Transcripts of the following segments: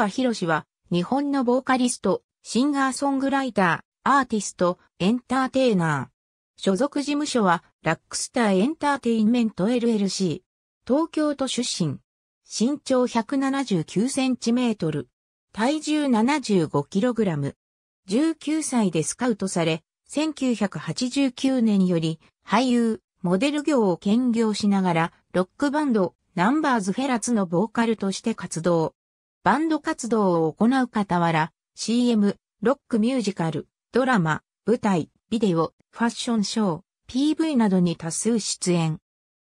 アヒロシは、日本のボーカリスト、シンガーソングライター、アーティスト、エンターテイナー。所属事務所は、ラックスターエンターテインメント LLC。東京都出身。身長179センチメートル。体重75キログラム。19歳でスカウトされ、1989年より俳優、モデル業を兼業しながら、ロックバンド、ナンバーズフェラツのボーカルとして活動。バンド活動を行う傍ら、CM、ロックミュージカル、ドラマ、舞台、ビデオ、ファッションショー、PV などに多数出演。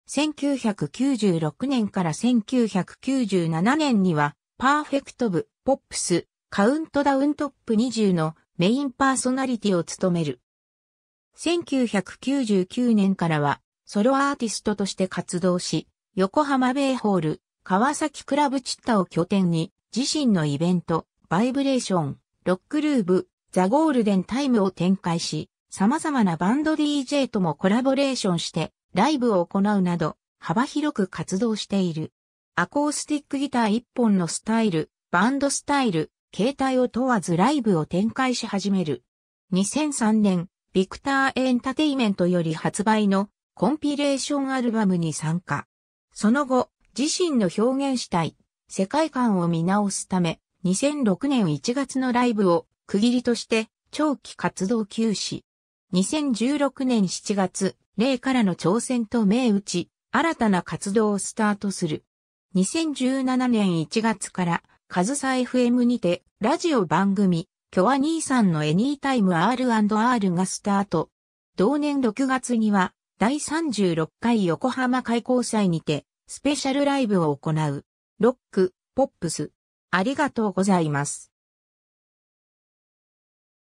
1996年から1997年には、パーフェクト部、ポップス、カウントダウントップ20のメインパーソナリティを務める。1999年からは、ソロアーティストとして活動し、横浜ベイホール、川崎クラブチッタを拠点に、自身のイベント、バイブレーション、ロックルーブ、ザ・ゴールデンタイムを展開し、様々なバンド DJ ともコラボレーションして、ライブを行うなど、幅広く活動している。アコースティックギター一本のスタイル、バンドスタイル、携帯を問わずライブを展開し始める。2003年、ビクターエンタテイメントより発売のコンピレーションアルバムに参加。その後、自身の表現したい世界観を見直すため、2006年1月のライブを区切りとして長期活動休止。2016年7月、例からの挑戦と銘打ち、新たな活動をスタートする。2017年1月から、カズサ FM にて、ラジオ番組、キョア兄さんのエニータイム R&R がスタート。同年6月には、第36回横浜開港祭にて、スペシャルライブを行う。ロック、ポップス。ありがとうございます。